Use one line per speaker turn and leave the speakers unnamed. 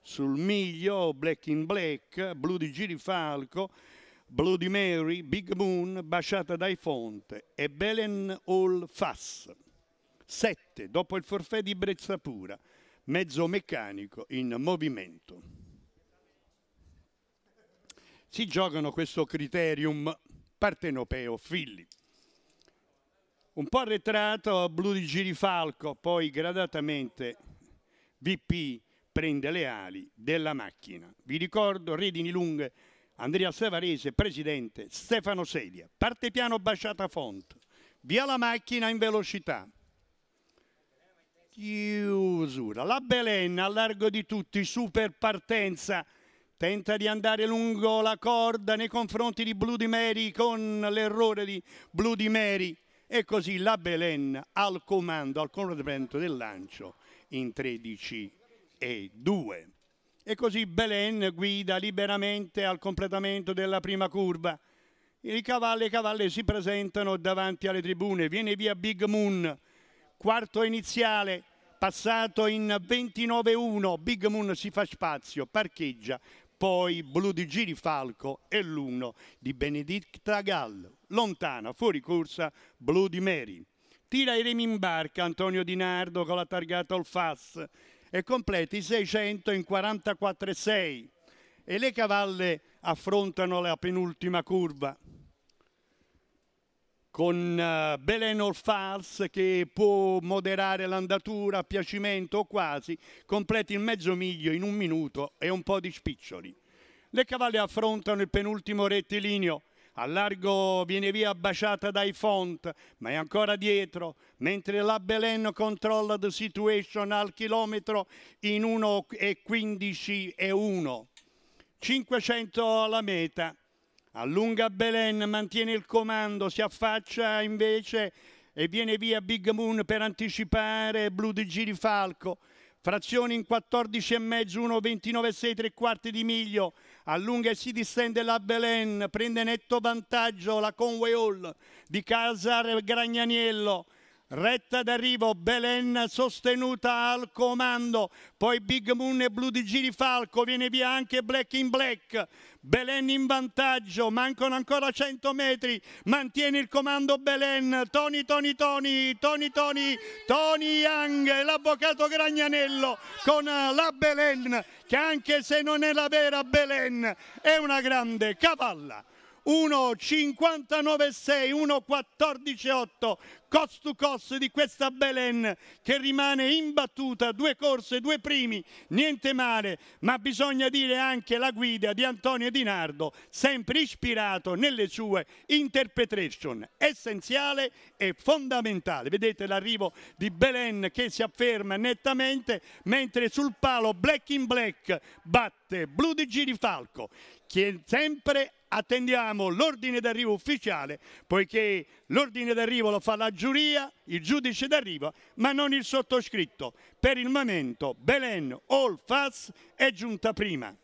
sul miglio, Black in Black, Blu di Girifalco, Blu di Mary, Big Moon, Baciata dai Fonte e Belen All Fass. 7. Dopo il forfè di Brezzapura, mezzo meccanico in movimento. Si giocano questo criterium partenopeo Filli. Un po' arretrato Blu di Girifalco, poi gradatamente VP prende le ali della macchina. Vi ricordo Redini Lunghe, Andrea Savarese, presidente, Stefano Sedia, parte piano Basciata Font, via la macchina in velocità. Chiusura, la Belen a largo di tutti, super partenza, tenta di andare lungo la corda nei confronti di Bloody Mary con l'errore di Bloody Mary e così la Belen al comando, al comandamento del lancio in 13 e 2. E così Belen guida liberamente al completamento della prima curva. I cavalli e cavalli si presentano davanti alle tribune. Viene via Big Moon, quarto iniziale, passato in 29-1. Big Moon si fa spazio, parcheggia. Poi Blu di Girifalco e l'1 di Benedicta Gallo. Lontana, fuori corsa, Blu di Mary. Tira i remi in barca Antonio Di Nardo con la targata Olfas e completi 600 in 44,6 e le cavalle affrontano la penultima curva con eh, Belenor Fals che può moderare l'andatura a piacimento o quasi, completi il mezzo miglio in un minuto e un po' di spiccioli. Le cavalle affrontano il penultimo rettilineo al largo viene via baciata dai font, ma è ancora dietro, mentre la Belen controlla the situation al chilometro in 1,15 e 1. 500 alla meta. Allunga Belen, mantiene il comando, si affaccia invece e viene via Big Moon per anticipare Blue di Girifalco. Frazioni in 14,5, 1,29,6, 3 quarti di miglio, allunga e si distende la Belen, prende netto vantaggio la Conway Hall di Casar Gragnaniello. Retta d'arrivo Belen sostenuta al comando, poi Big Moon e Blue di Girifalco, viene via anche Black in Black, Belen in vantaggio, mancano ancora 100 metri, mantiene il comando Belen, Tony Tony Tony, Tony Tony, Tony Young, l'avvocato Gragnanello con la Belen che anche se non è la vera Belen è una grande cavalla. 1,596, 1,148, cost to cost di questa Belen che rimane imbattuta, due corse, due primi, niente male, ma bisogna dire anche la guida di Antonio Di Nardo, sempre ispirato nelle sue interpretation, essenziale e fondamentale. Vedete l'arrivo di Belen che si afferma nettamente, mentre sul palo Black in Black batte Blu di Girifalco, che sempre attendiamo l'ordine d'arrivo ufficiale, poiché l'ordine d'arrivo lo fa la giuria, il giudice d'arrivo, ma non il sottoscritto. Per il momento Belen, All Faz è giunta prima.